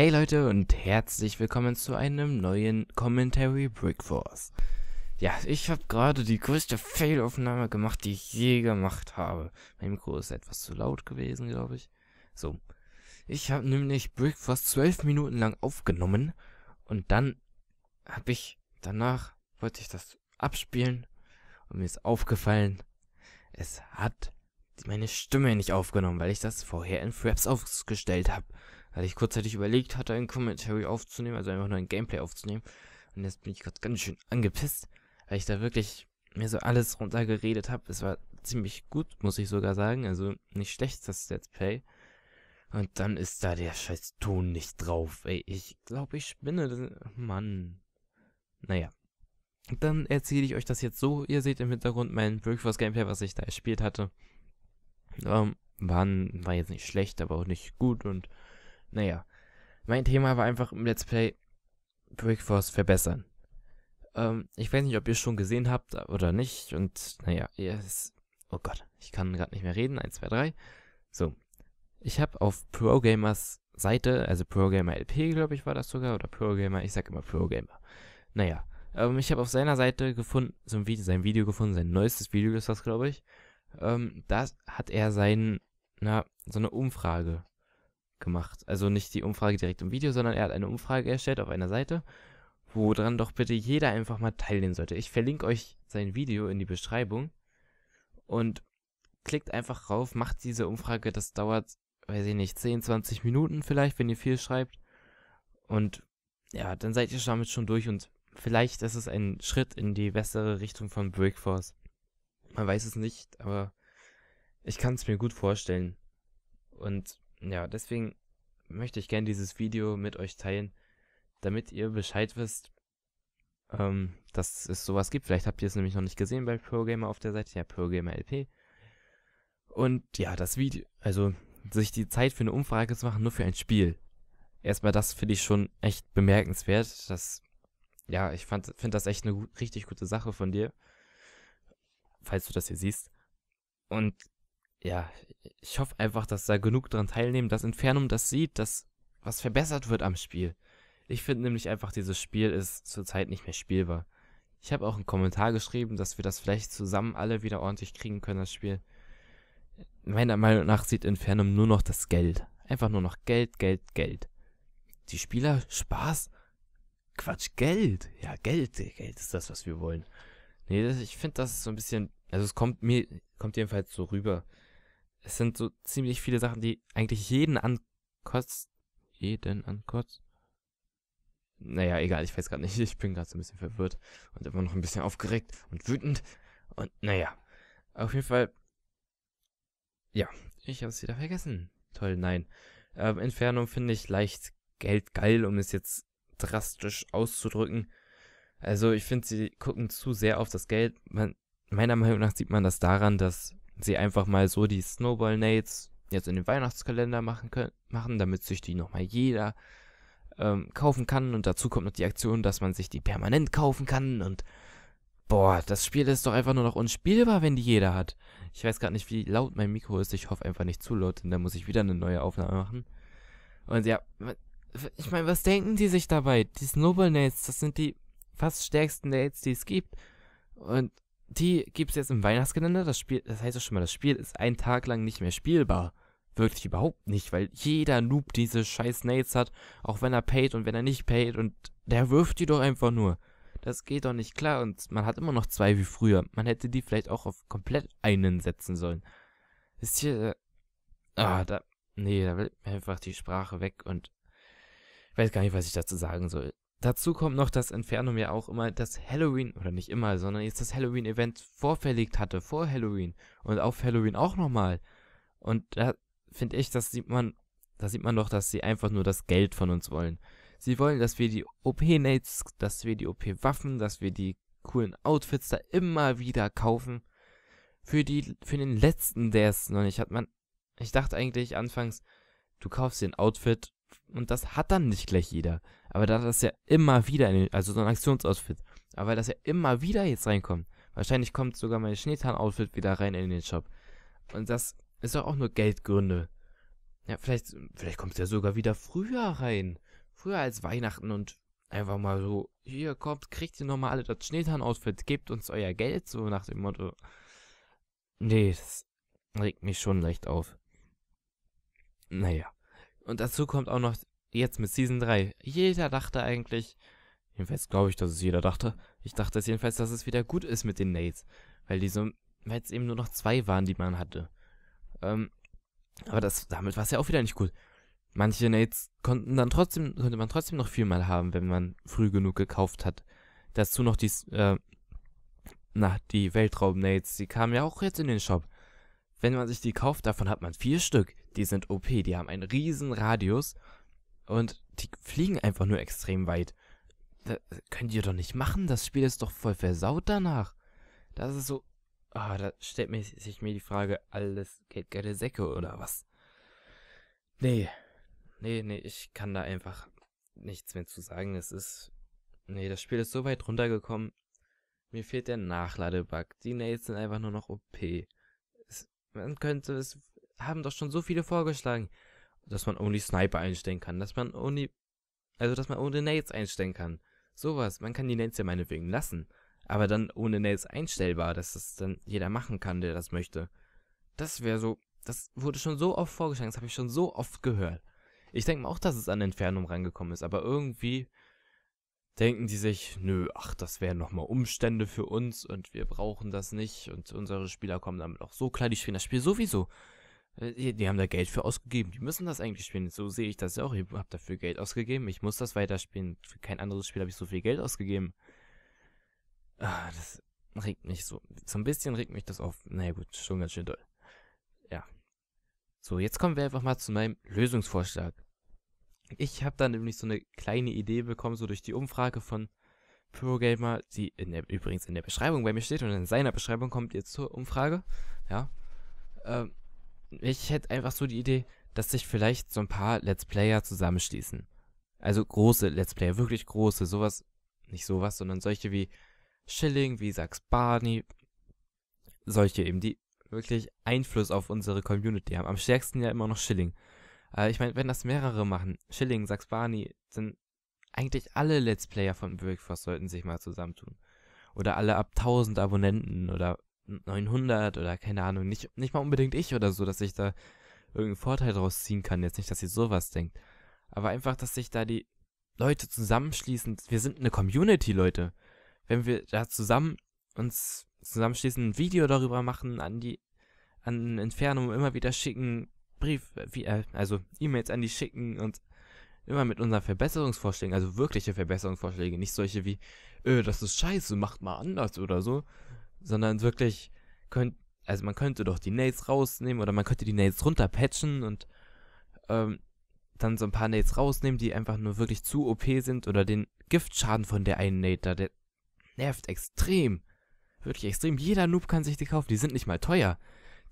Hey Leute und herzlich willkommen zu einem neuen Commentary Brickforce. Ja, ich habe gerade die größte Failaufnahme gemacht, die ich je gemacht habe. Mein Mikro ist etwas zu laut gewesen, glaube ich. So. Ich habe nämlich Brickforce 12 Minuten lang aufgenommen und dann habe ich, danach wollte ich das abspielen und mir ist aufgefallen, es hat meine Stimme nicht aufgenommen, weil ich das vorher in Fraps aufgestellt habe. Weil ich kurzzeitig überlegt hatte, ein Commentary aufzunehmen, also einfach nur ein Gameplay aufzunehmen. Und jetzt bin ich gerade ganz schön angepisst, weil ich da wirklich mir so alles runtergeredet habe. Es war ziemlich gut, muss ich sogar sagen. Also nicht schlecht, das Let's Play. Und dann ist da der scheiß Ton nicht drauf. Ey, ich glaube, ich spinne. Mann. Naja. Dann erzähle ich euch das jetzt so. Ihr seht im Hintergrund mein Breakfast Gameplay, was ich da erspielt hatte. Ähm, war, war jetzt nicht schlecht, aber auch nicht gut und naja, mein Thema war einfach im Let's Play Brickforce verbessern. Ähm, ich weiß nicht, ob ihr es schon gesehen habt oder nicht. Und naja, yes. oh Gott, ich kann gerade nicht mehr reden. 1, 2, 3. So, ich habe auf ProGamers Seite, also ProGamer LP, glaube ich, war das sogar, oder ProGamer, ich sag immer ProGamer. Naja, ähm, ich habe auf seiner Seite gefunden, so ein Video, sein Video gefunden, sein neuestes Video ist das, glaube ich. Ähm, da hat er sein, na, so eine Umfrage gemacht. Also nicht die Umfrage direkt im Video, sondern er hat eine Umfrage erstellt auf einer Seite, woran doch bitte jeder einfach mal teilnehmen sollte. Ich verlinke euch sein Video in die Beschreibung und klickt einfach rauf, macht diese Umfrage, das dauert, weiß ich nicht, 10, 20 Minuten vielleicht, wenn ihr viel schreibt. Und ja, dann seid ihr damit schon durch und vielleicht ist es ein Schritt in die bessere Richtung von Breakforce. Man weiß es nicht, aber ich kann es mir gut vorstellen. Und ja, deswegen möchte ich gerne dieses Video mit euch teilen, damit ihr Bescheid wisst, ähm, dass es sowas gibt. Vielleicht habt ihr es nämlich noch nicht gesehen bei ProGamer auf der Seite, ja, ProGamer LP. Und ja, das Video, also sich die Zeit für eine Umfrage zu machen, nur für ein Spiel. Erstmal das finde ich schon echt bemerkenswert. Das, ja, ich finde das echt eine gut, richtig gute Sache von dir, falls du das hier siehst. Und ja, ich hoffe einfach, dass da genug dran teilnehmen, dass Infernum das sieht, dass was verbessert wird am Spiel. Ich finde nämlich einfach, dieses Spiel ist zurzeit nicht mehr spielbar. Ich habe auch einen Kommentar geschrieben, dass wir das vielleicht zusammen alle wieder ordentlich kriegen können, das Spiel. Meiner Meinung nach sieht Infernum nur noch das Geld. Einfach nur noch Geld, Geld, Geld. Die Spieler, Spaß. Quatsch, Geld. Ja, Geld. Geld ist das, was wir wollen. Nee, das, ich finde, das ist so ein bisschen. Also es kommt mir, kommt jedenfalls so rüber es sind so ziemlich viele Sachen, die eigentlich jeden ankotzt. Jeden ankotzt. Naja, egal, ich weiß gerade nicht. Ich bin gerade so ein bisschen verwirrt und immer noch ein bisschen aufgeregt und wütend. Und naja, auf jeden Fall. Ja, ich habe es wieder vergessen. Toll, nein. Ähm, Inferno finde ich leicht geldgeil, um es jetzt drastisch auszudrücken. Also ich finde, sie gucken zu sehr auf das Geld. Man, meiner Meinung nach sieht man das daran, dass sie einfach mal so die Snowball Nates jetzt in den Weihnachtskalender machen können, machen, damit sich die nochmal jeder ähm, kaufen kann. Und dazu kommt noch die Aktion, dass man sich die permanent kaufen kann. Und boah, das Spiel ist doch einfach nur noch unspielbar, wenn die jeder hat. Ich weiß gerade nicht, wie laut mein Mikro ist. Ich hoffe einfach nicht zu laut, denn dann muss ich wieder eine neue Aufnahme machen. Und ja, ich meine, was denken die sich dabei? Die Snowball Nates, das sind die fast stärksten Nates, die es gibt. Und die gibt es jetzt im Weihnachtskalender. Das Spiel, das heißt ja schon mal, das Spiel ist einen Tag lang nicht mehr spielbar. Wirklich überhaupt nicht, weil jeder Noob diese scheiß Nades hat, auch wenn er paid und wenn er nicht paid und der wirft die doch einfach nur. Das geht doch nicht klar und man hat immer noch zwei wie früher. Man hätte die vielleicht auch auf komplett einen setzen sollen. Ist hier. Äh, ah, da. Nee, da will mir einfach die Sprache weg und. Ich weiß gar nicht, was ich dazu sagen soll. Dazu kommt noch, dass Inferno mir auch immer das Halloween, oder nicht immer, sondern jetzt das Halloween-Event vorverlegt hatte, vor Halloween. Und auf Halloween auch nochmal. Und da finde ich, das sieht man, da sieht man doch, dass sie einfach nur das Geld von uns wollen. Sie wollen, dass wir die OP-Nates, dass wir die OP-Waffen, dass wir die coolen Outfits da immer wieder kaufen. Für die, für den letzten, der es noch nicht hat, man, ich dachte eigentlich anfangs, du kaufst dir ein Outfit und das hat dann nicht gleich jeder. Aber da das ja immer wieder, den, also so ein Aktionsoutfit, aber das ja immer wieder jetzt reinkommt, wahrscheinlich kommt sogar mein Schneetan-Outfit wieder rein in den Shop. Und das ist doch auch nur Geldgründe. Ja, vielleicht, vielleicht kommt es ja sogar wieder früher rein. Früher als Weihnachten und einfach mal so, hier kommt, kriegt ihr nochmal alle das Schneetan-Outfit, gebt uns euer Geld, so nach dem Motto. Nee, das regt mich schon leicht auf. Naja. Und dazu kommt auch noch jetzt mit Season 3. Jeder dachte eigentlich, jedenfalls glaube ich, dass es jeder dachte, ich dachte es jedenfalls, dass es wieder gut ist mit den Nades. Weil die so, weil es eben nur noch zwei waren, die man hatte. Ähm, aber das, damit war es ja auch wieder nicht gut. Manche Nades konnten dann trotzdem, konnte man trotzdem noch viermal haben, wenn man früh genug gekauft hat. Dazu noch die, äh, na, die Weltraum-Nades, die kamen ja auch jetzt in den Shop. Wenn man sich die kauft, davon hat man vier Stück die sind OP, die haben einen riesen Radius und die fliegen einfach nur extrem weit. Das könnt ihr doch nicht machen, das Spiel ist doch voll versaut danach. Das ist so, ah, da stellt mir, sich mir die Frage, alles geht geile Säcke oder was? Nee, nee, nee, ich kann da einfach nichts mehr zu sagen. Es ist, nee, das Spiel ist so weit runtergekommen. Mir fehlt der Nachladebug. Die Nails sind einfach nur noch OP. Es, man könnte es haben doch schon so viele vorgeschlagen, dass man Only Sniper einstellen kann, dass man Only, also dass man ohne Nades einstellen kann. Sowas, man kann die Nades ja meinetwegen lassen, aber dann ohne Nades einstellbar, dass das dann jeder machen kann, der das möchte. Das wäre so, das wurde schon so oft vorgeschlagen, das habe ich schon so oft gehört. Ich denke mal auch, dass es an Entfernung rangekommen ist, aber irgendwie denken die sich, nö, ach, das wären nochmal Umstände für uns und wir brauchen das nicht und unsere Spieler kommen damit auch so klar, die spielen das Spiel sowieso. Äh, die, die haben da Geld für ausgegeben. Die müssen das eigentlich spielen. So sehe ich das ja auch. Ich habe dafür Geld ausgegeben. Ich muss das weiterspielen. Für kein anderes Spiel habe ich so viel Geld ausgegeben. Ah, das regt mich so. So ein bisschen regt mich das auf. Na naja, gut, schon ganz schön doll. Ja. So, jetzt kommen wir einfach mal zu meinem Lösungsvorschlag. Ich habe da nämlich so eine kleine Idee bekommen, so durch die Umfrage von Pyrogamer, die in der, übrigens in der Beschreibung bei mir steht und in seiner Beschreibung kommt ihr zur Umfrage. Ja. Ähm, ich hätte einfach so die Idee, dass sich vielleicht so ein paar Let's Player zusammenschließen. Also große Let's Player, wirklich große, sowas, nicht sowas, sondern solche wie Schilling, wie Sachs Barney, solche eben, die wirklich Einfluss auf unsere Community haben. Am stärksten ja immer noch Schilling. Äh, ich meine, wenn das mehrere machen, Schilling, Sachs Barney, dann eigentlich alle Let's Player von Breakfast sollten sich mal zusammentun. Oder alle ab 1000 Abonnenten oder 900 oder keine Ahnung, nicht, nicht mal unbedingt ich oder so, dass ich da irgendeinen Vorteil draus ziehen kann. Jetzt nicht, dass ihr sowas denkt. Aber einfach, dass sich da die Leute zusammenschließen. Wir sind eine Community, Leute. Wenn wir da zusammen uns zusammenschließen, ein Video darüber machen, an die, an Entfernung immer wieder schicken, Brief, äh, wie, äh, also E-Mails an die schicken und immer mit unseren Verbesserungsvorschlägen, also wirkliche Verbesserungsvorschläge, nicht solche wie, äh, das ist scheiße, macht mal anders oder so, sondern wirklich könnt, also man könnte doch die Nails rausnehmen oder man könnte die Nails runterpatchen und ähm, dann so ein paar Nails rausnehmen, die einfach nur wirklich zu OP sind oder den Giftschaden von der einen Nate da, der nervt extrem. Wirklich extrem. Jeder Noob kann sich die kaufen, die sind nicht mal teuer.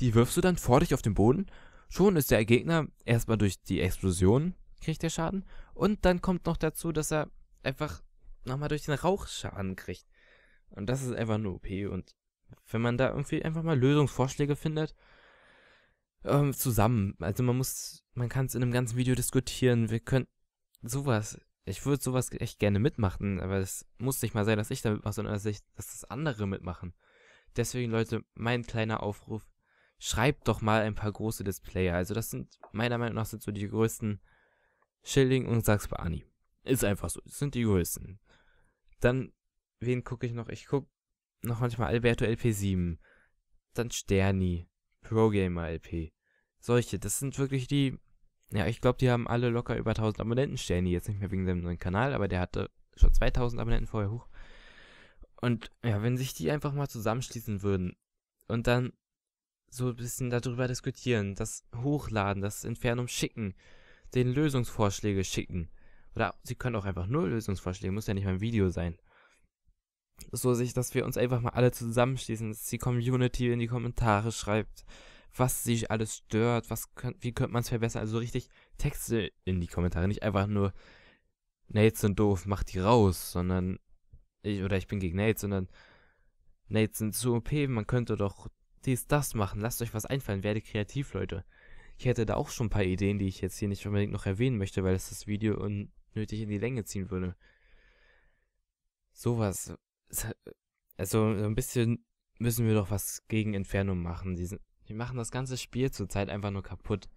Die wirfst du dann vor dich auf den Boden. Schon ist der Gegner erstmal durch die Explosion kriegt der Schaden. Und dann kommt noch dazu, dass er einfach nochmal durch den Rauchschaden kriegt. Und das ist einfach nur OP. Und wenn man da irgendwie einfach mal Lösungsvorschläge findet, ähm, zusammen. Also man muss, man kann es in einem ganzen Video diskutieren. Wir können sowas. Ich würde sowas echt gerne mitmachen, aber es muss nicht mal sein, dass ich da mitmache, sondern dass, ich, dass das andere mitmachen. Deswegen, Leute, mein kleiner Aufruf, schreibt doch mal ein paar große Displayer. Also das sind, meiner Meinung nach, sind so die größten Schilling und bei Ani. Ist einfach so, das sind die größten. Dann wen gucke ich noch? Ich gucke noch manchmal Alberto LP7, dann Sterni, Progamer LP. Solche, das sind wirklich die, ja, ich glaube, die haben alle locker über 1000 Abonnenten. Sterni jetzt nicht mehr wegen seinem neuen Kanal, aber der hatte schon 2000 Abonnenten vorher hoch. Und ja, wenn sich die einfach mal zusammenschließen würden und dann so ein bisschen darüber diskutieren, das hochladen, das Entfernung schicken, den Lösungsvorschläge schicken. Oder sie können auch einfach nur Lösungsvorschläge, muss ja nicht mal ein Video sein so sich, dass wir uns einfach mal alle zusammenschließen, dass die Community in die Kommentare schreibt, was sie alles stört, was könnt, wie könnte man es verbessern. Also richtig Texte in die Kommentare, nicht einfach nur Nates sind doof, mach die raus, sondern ich oder ich bin gegen Nates, sondern Nates sind zu OP, man könnte doch dies, das machen, lasst euch was einfallen, werdet kreativ, Leute. Ich hätte da auch schon ein paar Ideen, die ich jetzt hier nicht unbedingt noch erwähnen möchte, weil es das Video unnötig in die Länge ziehen würde. Sowas also so ein bisschen müssen wir doch was gegen Inferno machen. Die, sind, die machen das ganze Spiel zurzeit einfach nur kaputt.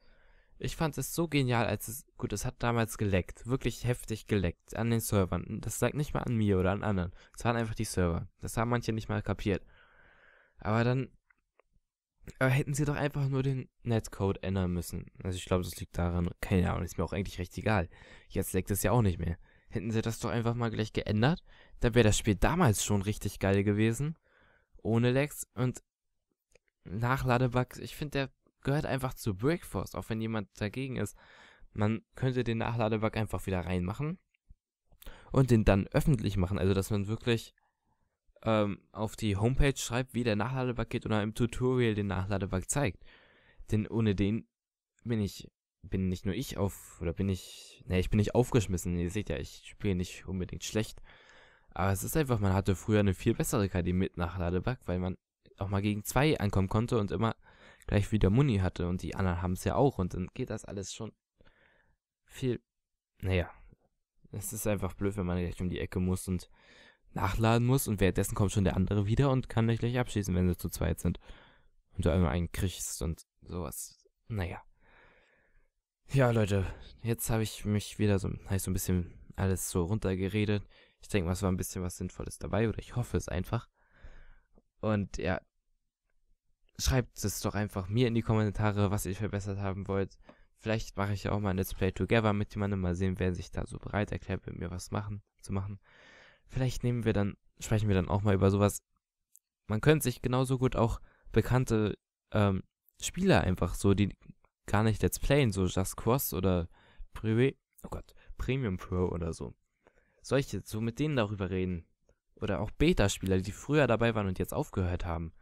Ich fand es so genial, als es, gut, es hat damals geleckt, wirklich heftig geleckt an den Servern. Das sagt nicht mal an mir oder an anderen. Es waren einfach die Server. Das haben manche nicht mal kapiert. Aber dann aber hätten sie doch einfach nur den Netcode ändern müssen. Also ich glaube, das liegt daran, keine Ahnung, ist mir auch eigentlich recht egal. Jetzt leckt es ja auch nicht mehr hätten sie das doch einfach mal gleich geändert. Da wäre das Spiel damals schon richtig geil gewesen. Ohne Lags und Nachladebugs. Ich finde, der gehört einfach zu Breakforce, auch wenn jemand dagegen ist. Man könnte den Nachladebug einfach wieder reinmachen und den dann öffentlich machen. Also, dass man wirklich ähm, auf die Homepage schreibt, wie der Nachladebug geht oder im Tutorial den Nachladebug zeigt. Denn ohne den bin ich bin nicht nur ich auf, oder bin ich, ne, ich bin nicht aufgeschmissen. Ihr seht ja, ich spiele nicht unbedingt schlecht. Aber es ist einfach, man hatte früher eine viel bessere KD mit nach Ladebug, weil man auch mal gegen zwei ankommen konnte und immer gleich wieder Muni hatte. Und die anderen haben es ja auch. Und dann geht das alles schon viel, naja, es ist einfach blöd, wenn man gleich um die Ecke muss und nachladen muss und währenddessen kommt schon der andere wieder und kann nicht gleich abschießen, wenn sie zu zweit sind. Und du einmal einen kriegst und sowas. Naja. Ja, Leute, jetzt habe ich mich wieder so, ich so ein bisschen alles so runtergeredet. Ich denke mal, es war ein bisschen was Sinnvolles dabei, oder ich hoffe es einfach. Und ja, schreibt es doch einfach mir in die Kommentare, was ihr verbessert haben wollt. Vielleicht mache ich ja auch mal ein Let's Play Together mit jemandem, mal sehen, wer sich da so bereit erklärt, mit mir was machen, zu machen. Vielleicht nehmen wir dann, sprechen wir dann auch mal über sowas. Man könnte sich genauso gut auch bekannte ähm, Spieler einfach so, die gar nicht Let's Playen, so Just Cross oder Privé, oh Gott, Premium Pro oder so. Solche, so mit denen darüber reden. Oder auch Beta-Spieler, die früher dabei waren und jetzt aufgehört haben.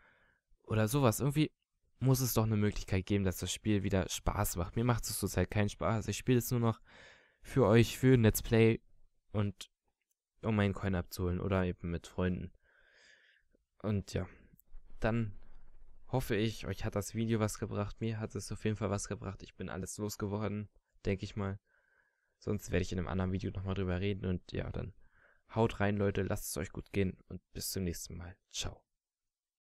Oder sowas. Irgendwie muss es doch eine Möglichkeit geben, dass das Spiel wieder Spaß macht. Mir macht es zurzeit keinen Spaß. Ich spiele es nur noch für euch, für Let's Play und um meinen Coin abzuholen oder eben mit Freunden. Und ja, dann hoffe ich, euch hat das Video was gebracht. Mir hat es auf jeden Fall was gebracht. Ich bin alles losgeworden, denke ich mal. Sonst werde ich in einem anderen Video nochmal drüber reden. Und ja, dann haut rein, Leute. Lasst es euch gut gehen und bis zum nächsten Mal. Ciao.